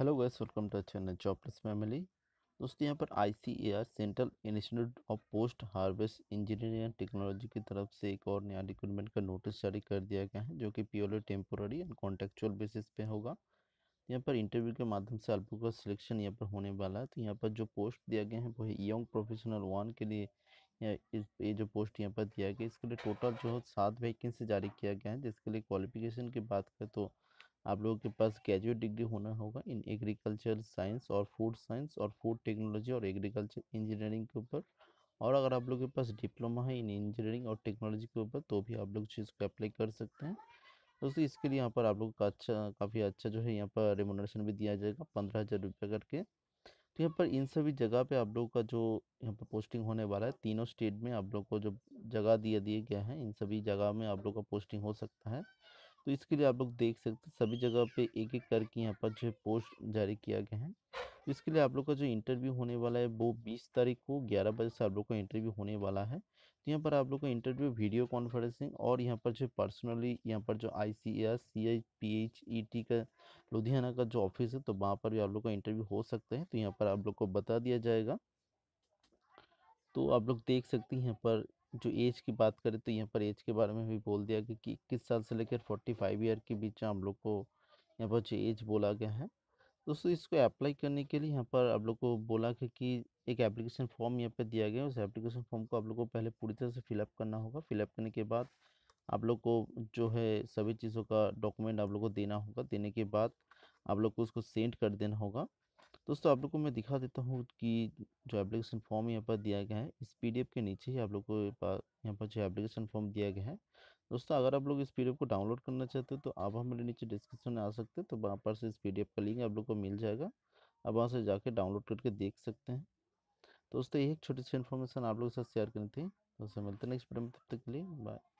hello guys welcome to channel jobless family दोस्तों यहाँ पर I C A R central institute of post harvest engineering and technology की तरफ से एक और नया रिक्रूटमेंट का नोटिस जारी कर दिया गया है जो कि purely temporary and contractual basis पे होगा यहाँ पर इंटरव्यू के माध्यम से अल्पों का सिलेक्शन यहाँ पर होने वाला है तो यहाँ पर जो पोस्ट दिया गया है वो है यंग प्रोफेशनल वन के लिए ये जो पोस्ट यहाँ पर दिया गया इसके लिए टोटल जो है सात वैकेंसी जारी किया गया है जिसके लिए क्वालिफिकेशन की बात करें तो आप लोगों के पास ग्रेजुएट डिग्री होना होगा इन एग्रीकल्चर साइंस और फूड साइंस और फूड टेक्नोलॉजी और एग्रीकल्चर इंजीनियरिंग के ऊपर और अगर आप लोग के पास डिप्लोमा है इन इंजीनियरिंग और टेक्नोलॉजी के ऊपर तो भी आप लोग चीज़ को अप्लाई कर सकते हैं दोस्तों इसके लिए यहाँ पर आप लोग का अच्छा काफ़ी अच्छा जो है यहाँ पर रिमोनेशन भी दिया जाएगा पंद्रह हज़ार रुपये करके तो यहाँ पर इन सभी जगह पे आप लोग का जो यहाँ पर पोस्टिंग होने वाला है तीनों स्टेट में आप लोग को जो जगह दिया दिया गया है इन सभी जगह में आप लोग का पोस्टिंग हो सकता है तो इसके लिए आप लोग देख सकते हैं सभी जगह पे एक एक करके यहाँ पर जो है पोस्ट जारी किया गया है तो इसके लिए आप लोग का जो इंटरव्यू होने वाला है वो बीस तारीख को ग्यारह बजे से आप लोग का इंटरव्यू होने वाला है तो यहाँ पर आप लोग का इंटरव्यू वीडियो कॉन्फ्रेंसिंग और यहाँ पर जो पर्सनली यहाँ पर जो I C S C H P H E T का लुधियाना का जो ऑफिस है तो वहाँ पर भी आप लोग का इंटरव्यू हो सकते हैं तो यहाँ पर आप लोग को बता दिया जाएगा तो आप लोग देख सकते हैं यहाँ पर जो एज की बात करें तो यहाँ पर एज के बारे में भी बोल दिया गया कि इक्कीस साल से लेकर फोर्टी फाइव ईयर के बीच हम लोग को यहाँ पर जो एज बोला गया है दोस्तों इसको अप्लाई करने के लिए यहाँ पर आप लोग को बोला गया कि एक एप्लीकेशन फॉर्म यहाँ पर दिया गया है उस एप्लीकेशन फॉर्म को आप लोग को पहले पूरी तरह से फिलअप करना होगा फिलअप करने के बाद आप लोग को जो है सभी चीज़ों का डॉक्यूमेंट आप लोग को देना होगा देने के बाद आप लोग को उसको सेंड कर देना होगा दोस्तों आप लोग को मैं दिखा देता हूँ कि जो एप्लीकेशन फॉर्म यहाँ पर दिया गया है इस पी के नीचे ही आप लोग को यहाँ पर जो एप्लीकेशन फॉर्म दिया गया है दोस्तों अगर आप लोग इस पी को डाउनलोड करना चाहते हो तो आप हमारे नीचे डिस्क्रिप्शन में आ सकते हैं तो वहाँ पर से इस पी का लिंक आप लोग को मिल जाएगा आप वहाँ से जाके डाउनलोड करके देख सकते हैं दोस्तों ये छोटी सी इन्फॉर्मेशन आप लोग के साथ शेयर करनी थी दोस्तों मिलते हैं नेक्स्ट वीडियो में तब तक के लिए बाय